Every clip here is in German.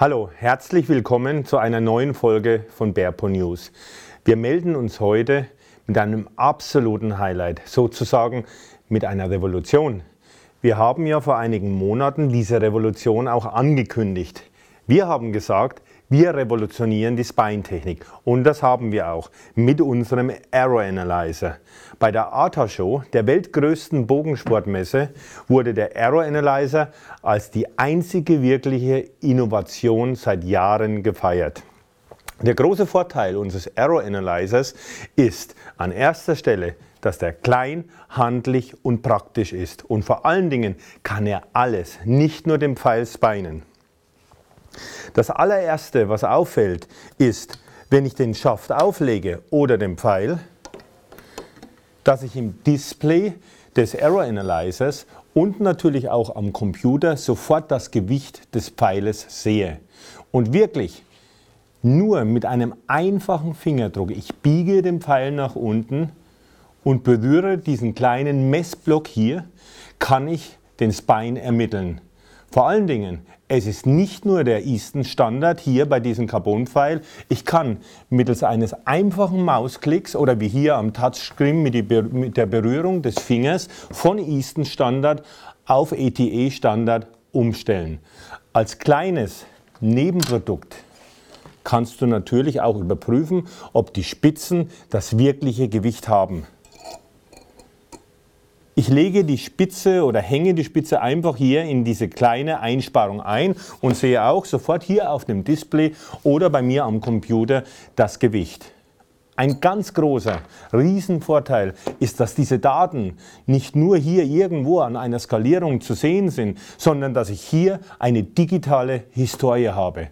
Hallo, herzlich willkommen zu einer neuen Folge von Berpo News. Wir melden uns heute mit einem absoluten Highlight, sozusagen mit einer Revolution. Wir haben ja vor einigen Monaten diese Revolution auch angekündigt. Wir haben gesagt, wir revolutionieren die Spine-Technik und das haben wir auch mit unserem Arrow Analyzer. Bei der ATA Show, der weltgrößten Bogensportmesse, wurde der Arrow Analyzer als die einzige wirkliche Innovation seit Jahren gefeiert. Der große Vorteil unseres Arrow Analyzers ist an erster Stelle, dass der klein, handlich und praktisch ist. Und vor allen Dingen kann er alles, nicht nur den Pfeil spinen. Das allererste, was auffällt, ist, wenn ich den Schaft auflege oder den Pfeil, dass ich im Display des Error Analyzers und natürlich auch am Computer sofort das Gewicht des Pfeiles sehe. Und wirklich nur mit einem einfachen Fingerdruck, ich biege den Pfeil nach unten und berühre diesen kleinen Messblock hier, kann ich den Spine ermitteln. Vor allen Dingen, es ist nicht nur der Easton Standard hier bei diesem Carbon-Pfeil. Ich kann mittels eines einfachen Mausklicks oder wie hier am Touchscreen mit der Berührung des Fingers von Easton Standard auf ETE e Standard umstellen. Als kleines Nebenprodukt kannst du natürlich auch überprüfen, ob die Spitzen das wirkliche Gewicht haben. Ich lege die Spitze oder hänge die Spitze einfach hier in diese kleine Einsparung ein und sehe auch sofort hier auf dem Display oder bei mir am Computer das Gewicht. Ein ganz großer Riesenvorteil ist, dass diese Daten nicht nur hier irgendwo an einer Skalierung zu sehen sind, sondern dass ich hier eine digitale Historie habe.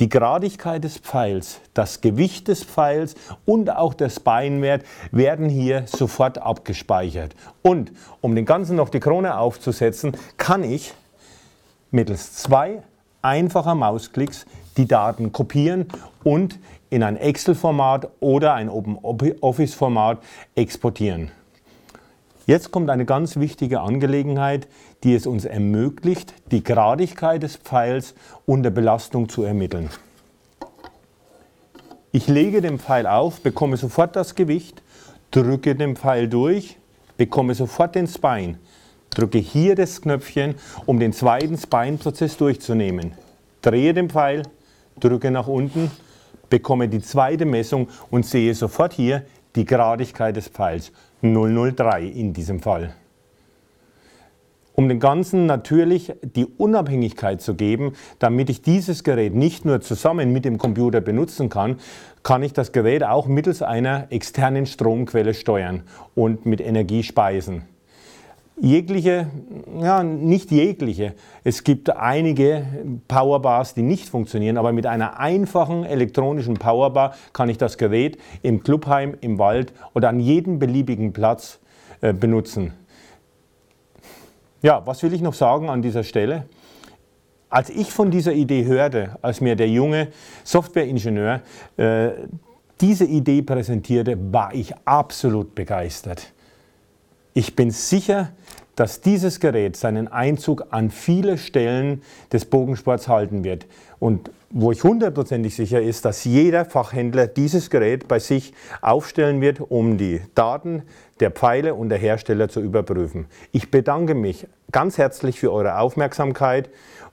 Die Gradigkeit des Pfeils, das Gewicht des Pfeils und auch der Beinwert werden hier sofort abgespeichert. Und um den Ganzen noch die Krone aufzusetzen, kann ich mittels zwei einfacher Mausklicks die Daten kopieren und in ein Excel-Format oder ein Open Office-Format exportieren. Jetzt kommt eine ganz wichtige Angelegenheit, die es uns ermöglicht, die Gradigkeit des Pfeils unter Belastung zu ermitteln. Ich lege den Pfeil auf, bekomme sofort das Gewicht, drücke den Pfeil durch, bekomme sofort den Spine, drücke hier das Knöpfchen, um den zweiten Spine-Prozess durchzunehmen. Drehe den Pfeil, drücke nach unten, bekomme die zweite Messung und sehe sofort hier, die Gradigkeit des Pfeils 003 in diesem Fall. Um dem Ganzen natürlich die Unabhängigkeit zu geben, damit ich dieses Gerät nicht nur zusammen mit dem Computer benutzen kann, kann ich das Gerät auch mittels einer externen Stromquelle steuern und mit Energie speisen jegliche, ja, nicht jegliche. Es gibt einige Powerbars, die nicht funktionieren, aber mit einer einfachen elektronischen Powerbar kann ich das Gerät im Clubheim, im Wald oder an jedem beliebigen Platz äh, benutzen. Ja, was will ich noch sagen an dieser Stelle? Als ich von dieser Idee hörte, als mir der junge Softwareingenieur äh, diese Idee präsentierte, war ich absolut begeistert. Ich bin sicher, dass dieses Gerät seinen Einzug an viele Stellen des Bogensports halten wird. Und wo ich hundertprozentig sicher ist, dass jeder Fachhändler dieses Gerät bei sich aufstellen wird, um die Daten der Pfeile und der Hersteller zu überprüfen. Ich bedanke mich ganz herzlich für eure Aufmerksamkeit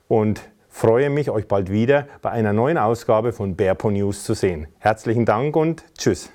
und freue mich, euch bald wieder bei einer neuen Ausgabe von Berpo News zu sehen. Herzlichen Dank und tschüss.